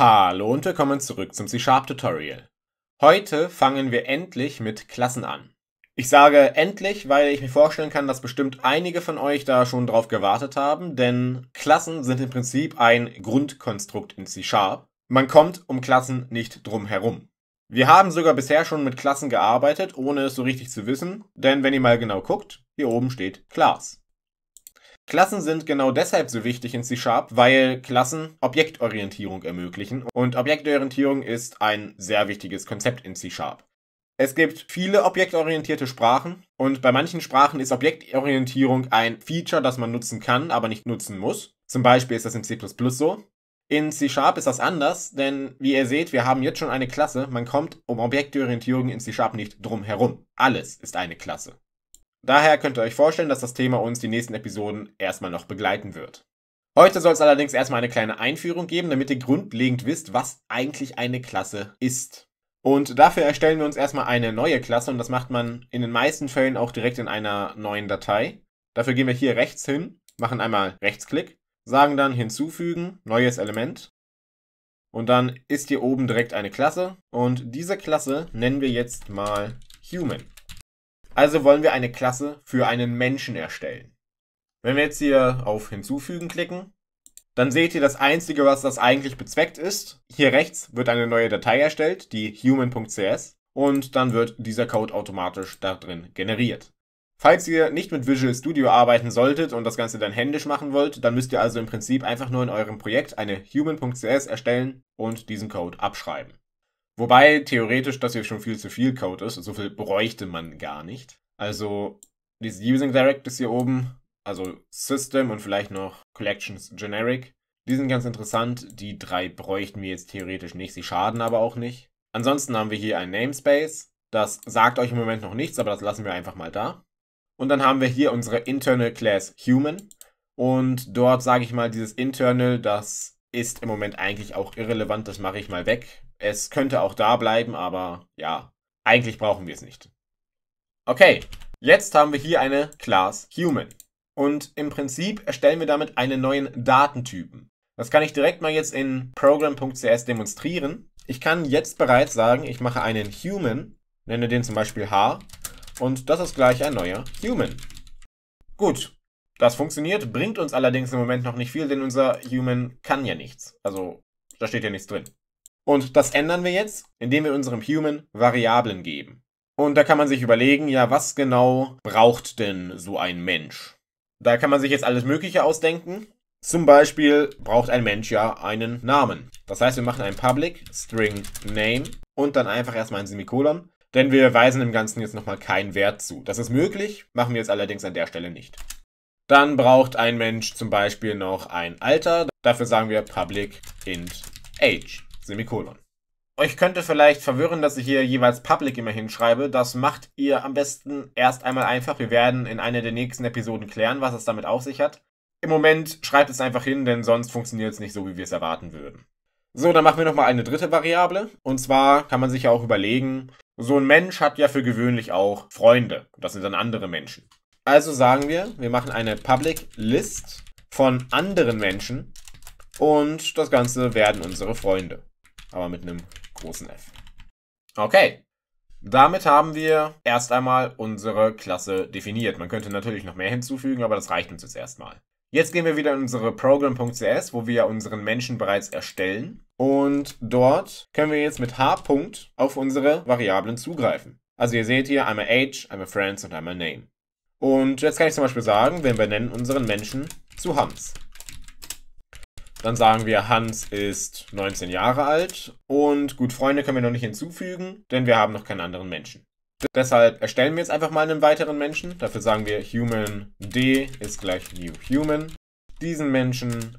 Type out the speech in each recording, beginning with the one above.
Hallo und willkommen zurück zum C-Sharp Tutorial. Heute fangen wir endlich mit Klassen an. Ich sage endlich, weil ich mir vorstellen kann, dass bestimmt einige von euch da schon drauf gewartet haben, denn Klassen sind im Prinzip ein Grundkonstrukt in C-Sharp. Man kommt um Klassen nicht drum herum. Wir haben sogar bisher schon mit Klassen gearbeitet, ohne es so richtig zu wissen, denn wenn ihr mal genau guckt, hier oben steht Class. Klassen sind genau deshalb so wichtig in C-Sharp, weil Klassen Objektorientierung ermöglichen und Objektorientierung ist ein sehr wichtiges Konzept in C-Sharp. Es gibt viele objektorientierte Sprachen und bei manchen Sprachen ist Objektorientierung ein Feature, das man nutzen kann, aber nicht nutzen muss. Zum Beispiel ist das in C++ so. In C-Sharp ist das anders, denn wie ihr seht, wir haben jetzt schon eine Klasse. Man kommt um Objektorientierung in C-Sharp nicht drum herum. Alles ist eine Klasse. Daher könnt ihr euch vorstellen, dass das Thema uns die nächsten Episoden erstmal noch begleiten wird. Heute soll es allerdings erstmal eine kleine Einführung geben, damit ihr grundlegend wisst, was eigentlich eine Klasse ist. Und dafür erstellen wir uns erstmal eine neue Klasse und das macht man in den meisten Fällen auch direkt in einer neuen Datei. Dafür gehen wir hier rechts hin, machen einmal Rechtsklick, sagen dann hinzufügen, neues Element. Und dann ist hier oben direkt eine Klasse und diese Klasse nennen wir jetzt mal Human. Also wollen wir eine Klasse für einen Menschen erstellen. Wenn wir jetzt hier auf Hinzufügen klicken, dann seht ihr das Einzige, was das eigentlich bezweckt ist. Hier rechts wird eine neue Datei erstellt, die human.cs, und dann wird dieser Code automatisch darin generiert. Falls ihr nicht mit Visual Studio arbeiten solltet und das Ganze dann händisch machen wollt, dann müsst ihr also im Prinzip einfach nur in eurem Projekt eine human.cs erstellen und diesen Code abschreiben. Wobei theoretisch das hier schon viel zu viel Code ist. So viel bräuchte man gar nicht. Also dieses Using Direct ist hier oben, also System und vielleicht noch Collections Generic. Die sind ganz interessant. Die drei bräuchten wir jetzt theoretisch nicht. Sie schaden aber auch nicht. Ansonsten haben wir hier ein Namespace. Das sagt euch im Moment noch nichts, aber das lassen wir einfach mal da. Und dann haben wir hier unsere Internal Class Human. Und dort sage ich mal, dieses Internal, das ist im Moment eigentlich auch irrelevant. Das mache ich mal weg. Es könnte auch da bleiben, aber ja, eigentlich brauchen wir es nicht. Okay, jetzt haben wir hier eine Class Human. Und im Prinzip erstellen wir damit einen neuen Datentypen. Das kann ich direkt mal jetzt in program.cs demonstrieren. Ich kann jetzt bereits sagen, ich mache einen Human, nenne den zum Beispiel H und das ist gleich ein neuer Human. Gut, das funktioniert, bringt uns allerdings im Moment noch nicht viel, denn unser Human kann ja nichts. Also da steht ja nichts drin. Und das ändern wir jetzt, indem wir unserem Human Variablen geben. Und da kann man sich überlegen, ja, was genau braucht denn so ein Mensch? Da kann man sich jetzt alles Mögliche ausdenken. Zum Beispiel braucht ein Mensch ja einen Namen. Das heißt, wir machen ein Public String Name und dann einfach erstmal ein Semikolon, denn wir weisen dem Ganzen jetzt nochmal keinen Wert zu. Das ist möglich, machen wir jetzt allerdings an der Stelle nicht. Dann braucht ein Mensch zum Beispiel noch ein Alter. Dafür sagen wir Public Int Age. Semikolon. Euch könnte vielleicht verwirren, dass ich hier jeweils Public immer hinschreibe. Das macht ihr am besten erst einmal einfach. Wir werden in einer der nächsten Episoden klären, was es damit auf sich hat. Im Moment schreibt es einfach hin, denn sonst funktioniert es nicht so, wie wir es erwarten würden. So, dann machen wir nochmal eine dritte Variable. Und zwar kann man sich ja auch überlegen, so ein Mensch hat ja für gewöhnlich auch Freunde. Das sind dann andere Menschen. Also sagen wir, wir machen eine Public List von anderen Menschen und das Ganze werden unsere Freunde aber mit einem großen F. Okay. Damit haben wir erst einmal unsere Klasse definiert. Man könnte natürlich noch mehr hinzufügen, aber das reicht uns jetzt erstmal. Jetzt gehen wir wieder in unsere Program.cs, wo wir ja unseren Menschen bereits erstellen. Und dort können wir jetzt mit h auf unsere Variablen zugreifen. Also ihr seht hier einmal age, einmal friends und einmal name. Und jetzt kann ich zum Beispiel sagen, wir benennen unseren Menschen zu Hans. Dann sagen wir, Hans ist 19 Jahre alt und gut, Freunde können wir noch nicht hinzufügen, denn wir haben noch keinen anderen Menschen. Deshalb erstellen wir jetzt einfach mal einen weiteren Menschen. Dafür sagen wir human d ist gleich new human. Diesen Menschen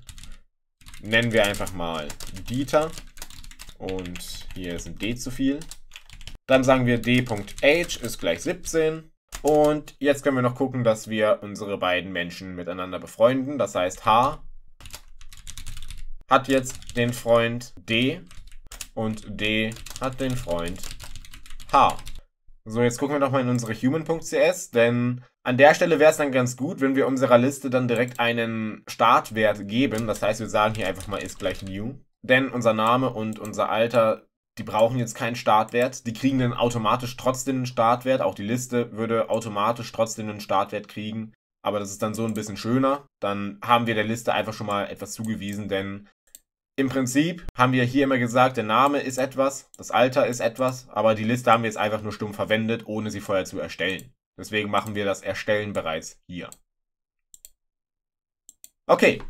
nennen wir einfach mal Dieter. Und hier ist ein d zu viel. Dann sagen wir d.h ist gleich 17. Und jetzt können wir noch gucken, dass wir unsere beiden Menschen miteinander befreunden. Das heißt h hat jetzt den Freund D und D hat den Freund H. So, jetzt gucken wir nochmal in unsere human.cs, denn an der Stelle wäre es dann ganz gut, wenn wir unserer Liste dann direkt einen Startwert geben. Das heißt, wir sagen hier einfach mal ist gleich new. Denn unser Name und unser Alter, die brauchen jetzt keinen Startwert. Die kriegen dann automatisch trotzdem einen Startwert. Auch die Liste würde automatisch trotzdem einen Startwert kriegen. Aber das ist dann so ein bisschen schöner. Dann haben wir der Liste einfach schon mal etwas zugewiesen, denn im Prinzip haben wir hier immer gesagt, der Name ist etwas, das Alter ist etwas, aber die Liste haben wir jetzt einfach nur stumm verwendet, ohne sie vorher zu erstellen. Deswegen machen wir das Erstellen bereits hier. Okay,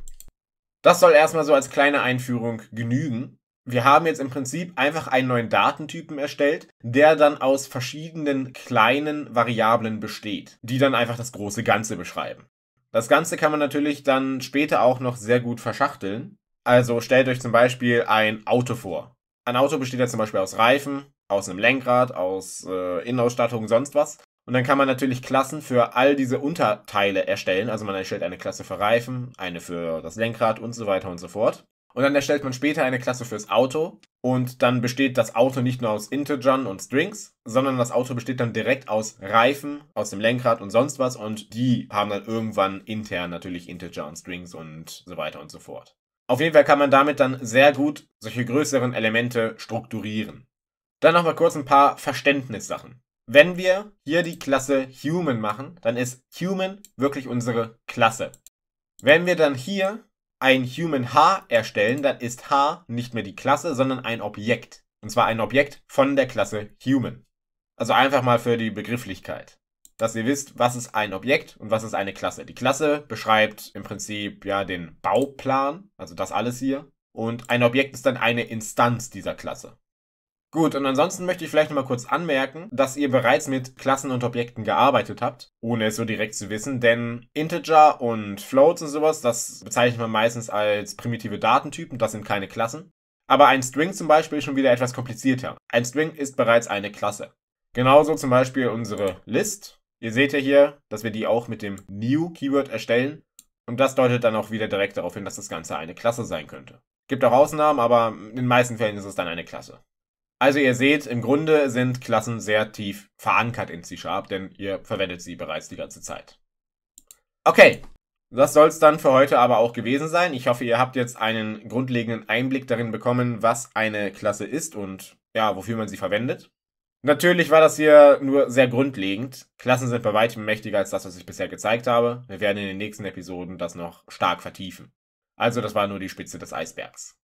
das soll erstmal so als kleine Einführung genügen. Wir haben jetzt im Prinzip einfach einen neuen Datentypen erstellt, der dann aus verschiedenen kleinen Variablen besteht, die dann einfach das große Ganze beschreiben. Das Ganze kann man natürlich dann später auch noch sehr gut verschachteln. Also stellt euch zum Beispiel ein Auto vor. Ein Auto besteht ja zum Beispiel aus Reifen, aus einem Lenkrad, aus äh, Innenausstattung, sonst was. Und dann kann man natürlich Klassen für all diese Unterteile erstellen. Also man erstellt eine Klasse für Reifen, eine für das Lenkrad und so weiter und so fort. Und dann erstellt man später eine Klasse fürs Auto. Und dann besteht das Auto nicht nur aus Integern und Strings, sondern das Auto besteht dann direkt aus Reifen, aus dem Lenkrad und sonst was. Und die haben dann irgendwann intern natürlich Integer und Strings und so weiter und so fort. Auf jeden Fall kann man damit dann sehr gut solche größeren Elemente strukturieren. Dann nochmal kurz ein paar Verständnissachen. Wenn wir hier die Klasse Human machen, dann ist Human wirklich unsere Klasse. Wenn wir dann hier ein Human H erstellen, dann ist H nicht mehr die Klasse, sondern ein Objekt. Und zwar ein Objekt von der Klasse Human. Also einfach mal für die Begrifflichkeit dass ihr wisst, was ist ein Objekt und was ist eine Klasse. Die Klasse beschreibt im Prinzip ja den Bauplan, also das alles hier. Und ein Objekt ist dann eine Instanz dieser Klasse. Gut, und ansonsten möchte ich vielleicht nochmal kurz anmerken, dass ihr bereits mit Klassen und Objekten gearbeitet habt, ohne es so direkt zu wissen, denn Integer und Floats und sowas, das bezeichnet man meistens als primitive Datentypen, das sind keine Klassen. Aber ein String zum Beispiel ist schon wieder etwas komplizierter. Ein String ist bereits eine Klasse. Genauso zum Beispiel unsere List, Ihr seht ja hier, dass wir die auch mit dem New Keyword erstellen. Und das deutet dann auch wieder direkt darauf hin, dass das Ganze eine Klasse sein könnte. Gibt auch Ausnahmen, aber in den meisten Fällen ist es dann eine Klasse. Also ihr seht, im Grunde sind Klassen sehr tief verankert in C-Sharp, denn ihr verwendet sie bereits die ganze Zeit. Okay, das soll es dann für heute aber auch gewesen sein. Ich hoffe, ihr habt jetzt einen grundlegenden Einblick darin bekommen, was eine Klasse ist und ja, wofür man sie verwendet. Natürlich war das hier nur sehr grundlegend. Klassen sind bei weitem mächtiger als das, was ich bisher gezeigt habe. Wir werden in den nächsten Episoden das noch stark vertiefen. Also das war nur die Spitze des Eisbergs.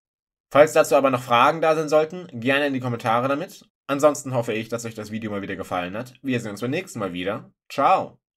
Falls dazu aber noch Fragen da sein sollten, gerne in die Kommentare damit. Ansonsten hoffe ich, dass euch das Video mal wieder gefallen hat. Wir sehen uns beim nächsten Mal wieder. Ciao!